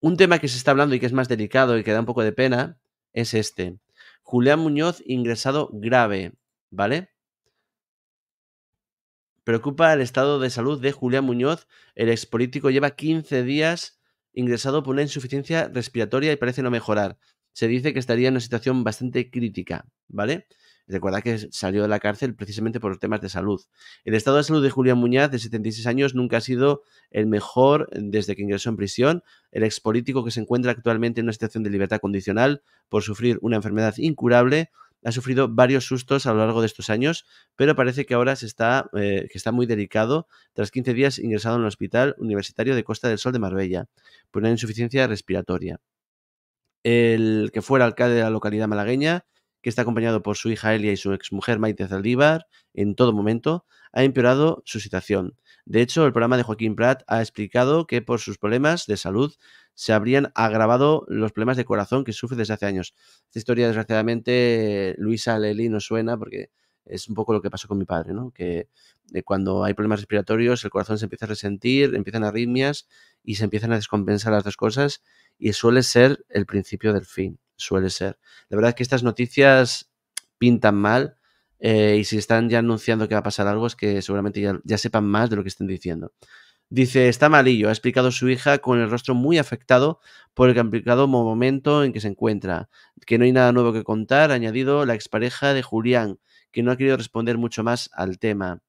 Un tema que se está hablando y que es más delicado y que da un poco de pena es este. Julián Muñoz ingresado grave, ¿vale? Preocupa el estado de salud de Julián Muñoz. El expolítico lleva 15 días ingresado por una insuficiencia respiratoria y parece no mejorar. Se dice que estaría en una situación bastante crítica, ¿vale? Recuerda que salió de la cárcel precisamente por los temas de salud. El estado de salud de Julián Muñaz, de 76 años, nunca ha sido el mejor desde que ingresó en prisión. El expolítico que se encuentra actualmente en una situación de libertad condicional por sufrir una enfermedad incurable ha sufrido varios sustos a lo largo de estos años, pero parece que ahora se está, eh, que está muy delicado tras 15 días ingresado en el Hospital Universitario de Costa del Sol de Marbella por una insuficiencia respiratoria. El que fuera alcalde de la localidad malagueña que está acompañado por su hija Elia y su exmujer Maite Zaldívar, en todo momento, ha empeorado su situación. De hecho, el programa de Joaquín Prat ha explicado que por sus problemas de salud se habrían agravado los problemas de corazón que sufre desde hace años. Esta historia, desgraciadamente, Luisa Lely no suena porque es un poco lo que pasó con mi padre, ¿no? Que eh, cuando hay problemas respiratorios, el corazón se empieza a resentir, empiezan arritmias y se empiezan a descompensar las dos cosas y suele ser el principio del fin suele ser. La verdad es que estas noticias pintan mal eh, y si están ya anunciando que va a pasar algo es que seguramente ya, ya sepan más de lo que estén diciendo. Dice, está malillo, ha explicado su hija con el rostro muy afectado por el complicado momento en que se encuentra, que no hay nada nuevo que contar, ha añadido la expareja de Julián, que no ha querido responder mucho más al tema.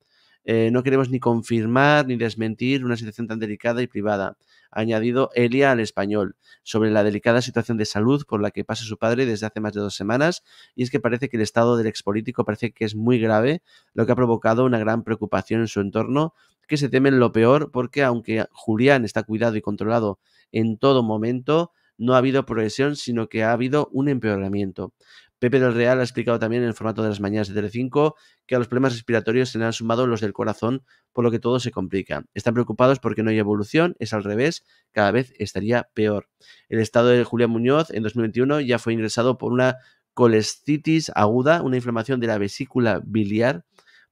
Eh, no queremos ni confirmar ni desmentir una situación tan delicada y privada, ha añadido Elia al español, sobre la delicada situación de salud por la que pasa su padre desde hace más de dos semanas, y es que parece que el estado del expolítico parece que es muy grave, lo que ha provocado una gran preocupación en su entorno, que se temen lo peor porque aunque Julián está cuidado y controlado en todo momento, no ha habido progresión, sino que ha habido un empeoramiento. Pepe del Real ha explicado también en el formato de las mañanas de Telecinco que a los problemas respiratorios se le han sumado los del corazón, por lo que todo se complica. Están preocupados porque no hay evolución, es al revés, cada vez estaría peor. El estado de Julián Muñoz en 2021 ya fue ingresado por una colestitis aguda, una inflamación de la vesícula biliar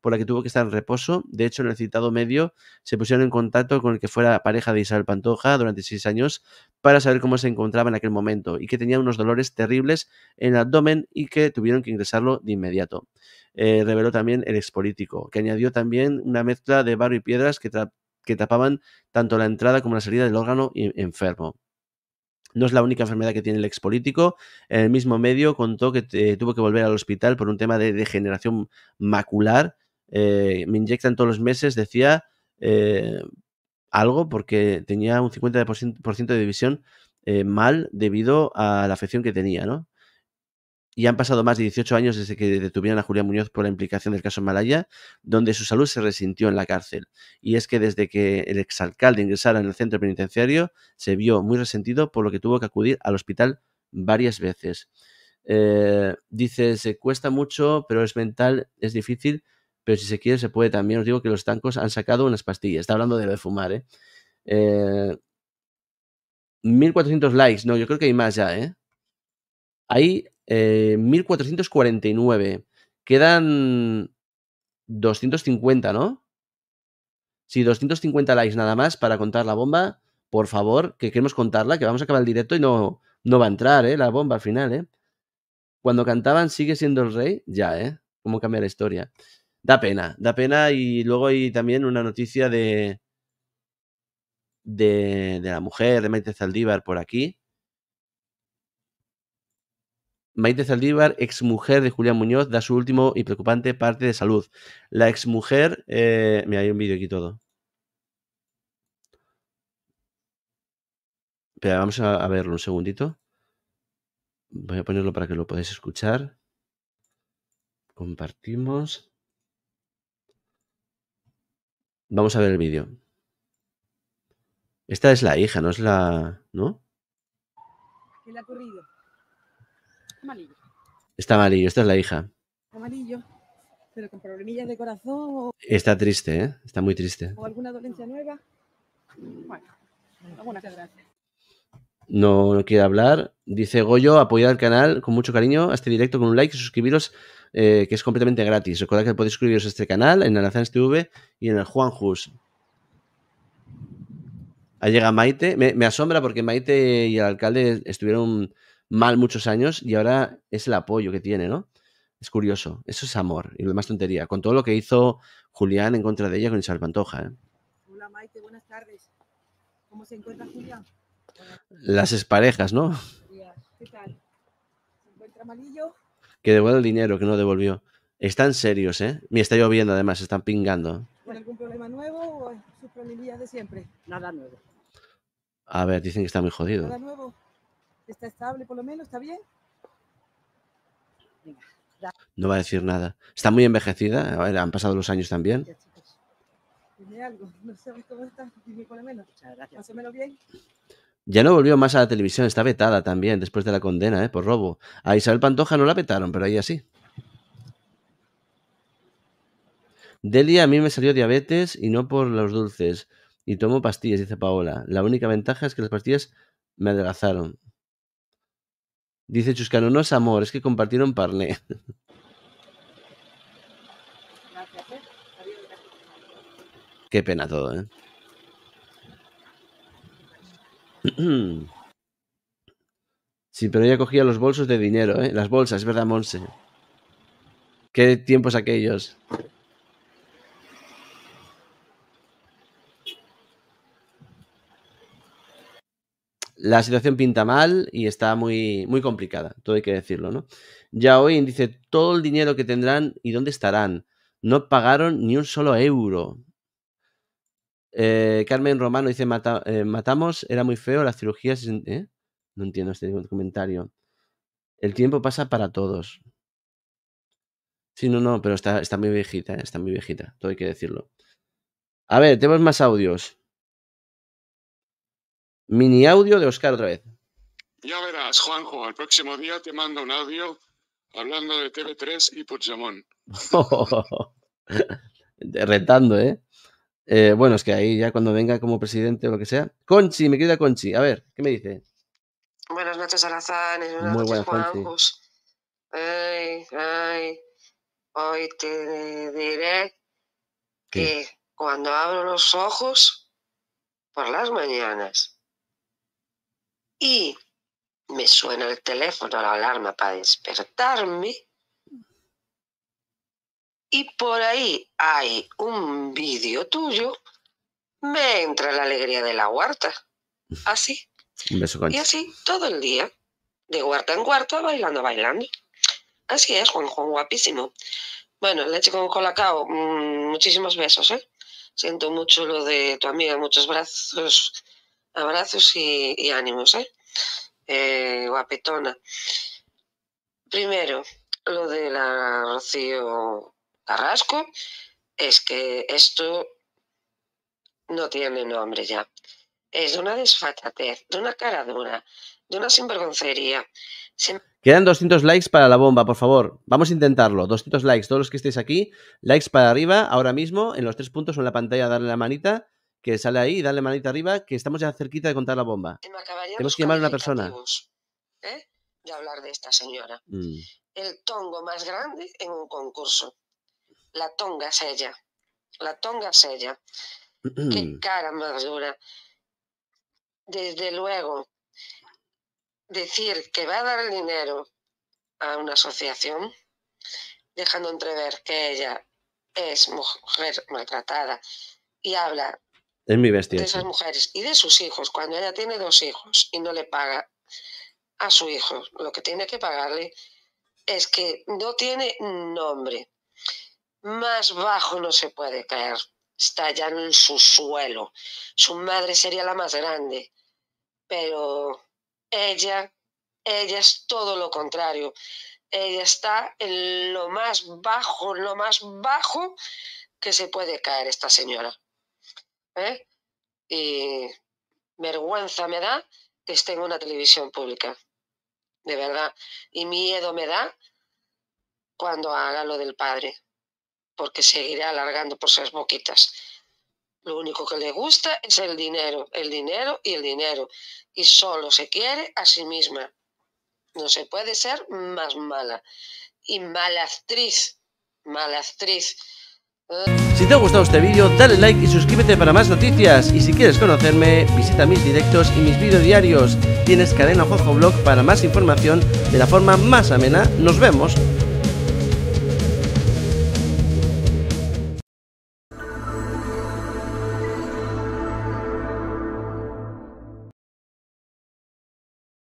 por la que tuvo que estar en reposo. De hecho, en el citado medio se pusieron en contacto con el que fuera pareja de Isabel Pantoja durante seis años para saber cómo se encontraba en aquel momento y que tenía unos dolores terribles en el abdomen y que tuvieron que ingresarlo de inmediato. Eh, reveló también el expolítico, que añadió también una mezcla de barro y piedras que, tapaban tanto la entrada como la salida del órgano enfermo. No es la única enfermedad que tiene el expolítico. En el mismo medio contó que eh, tuvo que volver al hospital por un tema de degeneración macular eh, me inyectan todos los meses, decía eh, algo porque tenía un 50% de división eh, mal debido a la afección que tenía, ¿no? Y han pasado más de 18 años desde que detuvieron a Julián Muñoz por la implicación del caso Malaya, donde su salud se resintió en la cárcel. Y es que desde que el exalcalde ingresara en el centro penitenciario, se vio muy resentido, por lo que tuvo que acudir al hospital varias veces. dice, se cuesta mucho, pero es mental, es difícil, pero si se quiere se puede también. Os digo que los tancos han sacado unas pastillas. Está hablando de fumar, ¿eh? 1400 eh, likes, no, yo creo que hay más ya, ¿eh? Hay 1449. Eh, Quedan 250, ¿no? Sí, 250 likes nada más para contar la bomba. Por favor, que queremos contarla, que vamos a acabar el directo y no, no va a entrar, ¿eh? La bomba al final, ¿eh? Cuando cantaban, sigue siendo el rey, ya, ¿eh? ¿Cómo cambia la historia? da pena, da pena. Y luego hay también una noticia de, de, la mujer, de Maite Zaldívar, por aquí. Maite Zaldívar, exmujer de Julián Muñoz, da su último y preocupante parte de salud. La exmujer, eh, mira, hay un vídeo aquí todo. Pero vamos a, a verlo un segundito. Voy a ponerlo para que lo podáis escuchar. Compartimos. Vamos a ver el vídeo. Esta es la hija, no es la. ¿No? ¿Qué le ha ocurrido? Amarillo. Está amarillo, esta es la hija. Amarillo. Pero con problemillas de corazón. Está triste, ¿eh? Está muy triste. ¿O alguna dolencia nueva? Bueno, muchas gracias no, no quiere hablar. Dice Goyo, apoyar al canal con mucho cariño, a este directo con un like y suscribiros, eh, que es completamente gratis. Recuerda que podéis suscribiros a este canal, en Aranzán TV y en el Juan Jus. Ahí llega Maite. Me, asombra porque Maite y el alcalde estuvieron mal muchos años y ahora es el apoyo que tiene, ¿no? Es curioso. Eso es amor y lo demás tontería. Con todo lo que hizo Julián en contra de ella con Isabel Pantoja. ¿eh? Hola Maite, buenas tardes. ¿Cómo se encuentra Julián? las exparejas, ¿no? ¿Qué tal? encuentra Que devuelve el dinero que no devolvió. Están serios, ¿eh? Me está lloviendo además, están pingando. ¿Con algún problema nuevo o sus problemillas de siempre? Nada nuevo. A ver, dicen que está muy jodido. Nada nuevo. Está estable por lo menos, ¿está bien? Venga, da. No va a decir nada. Está muy envejecida, a ver, han pasado los años también. Dime algo, no sé cómo está, dime por lo menos. Muchas gracias. bien. Ya no volvió más a la televisión, está vetada también después de la condena ¿eh? por robo. A Isabel Pantoja no la vetaron, pero ahí así. Delia, a mí me salió diabetes y no por los dulces. Y tomo pastillas, dice Paola. La única ventaja es que las pastillas me adelgazaron. Dice Chuscano, no es amor, es que compartieron parné. Qué pena todo, ¿eh? sí, pero ella cogía los bolsos de dinero, ¿eh? Las bolsas, es verdad, Monse. Qué tiempos aquellos. La situación pinta mal y está muy, muy complicada, todo hay que decirlo, ¿no? Ya hoy dice todo el dinero que tendrán y dónde estarán. No pagaron ni un solo euro. Eh, Carmen Romano dice: eh, Matamos, era muy feo, la cirugías. ¿eh? No entiendo este comentario. El tiempo pasa para todos. Sí, no, no, pero está, está muy viejita, está muy viejita, todo hay que decirlo. A ver, tenemos más audios. Mini audio de Oscar otra vez. Ya verás, Juanjo, al próximo día te mando un audio hablando de TV3 y Puigdemont. Retando, ¿eh? Eh, bueno, es que ahí ya cuando venga como presidente o lo que sea. Conchi, mi querida Conchi, a ver, ¿qué me dice? Buenas noches, Alazán. Buenas noches, Hoy te diré que cuando abro los ojos por las mañanas y me suena el teléfono, la alarma para despertarme, y por ahí hay un vídeo tuyo, me entra la alegría de la huerta. Así. y así todo el día, de huerta en huerta, bailando, bailando. Así es, Juan Juan, guapísimo. Bueno, leche con colacao, mm, muchísimos besos, ¿eh? Siento mucho lo de tu amiga, muchos brazos, abrazos y, ánimos, ¿eh? ¿eh? Guapetona. Primero, lo de la Rocío Carrasco es que esto no tiene nombre ya. Es de una desfachatez, de una cara dura, de una sinvergoncería. Quedan 200 likes para la bomba, por favor. Vamos a intentarlo. 200 likes, todos los que estéis aquí. Likes para arriba, ahora mismo, en los tres puntos o en la pantalla, darle la manita, que sale ahí, darle manita arriba, que estamos ya cerquita de contar la bomba. Tenemos que llamar a una persona. ¿eh? De hablar de esta señora. Mm. El tongo más grande en un concurso. La tonga es ella. La tonga es ella. Qué cara más dura. Desde luego, decir que va a dar el dinero a una asociación, dejando entrever que ella es mujer maltratada y habla de esas mujeres y de sus hijos, cuando ella tiene dos hijos y no le paga a su hijo, lo que tiene que pagarle es que no tiene nombre. Más bajo no se puede caer. Está ya en su suelo. Su madre sería la más grande. Pero ella, ella es todo lo contrario. Ella está en lo más bajo, lo más bajo que se puede caer esta señora. ¿Eh? Y vergüenza me da que esté en una televisión pública. De verdad. Y miedo me da cuando haga lo del padre porque seguirá alargando por sus boquitas. Lo único que le gusta es el dinero, el dinero y el dinero, y solo se quiere a sí misma. No se puede ser más mala. Y mala actriz, mala actriz. Si te ha gustado este vídeo, dale like y suscríbete para más noticias. Y si quieres conocerme, visita mis directos y mis vídeos diarios. Tienes cadena Jojo Blog para más información de la forma más amena. Nos vemos.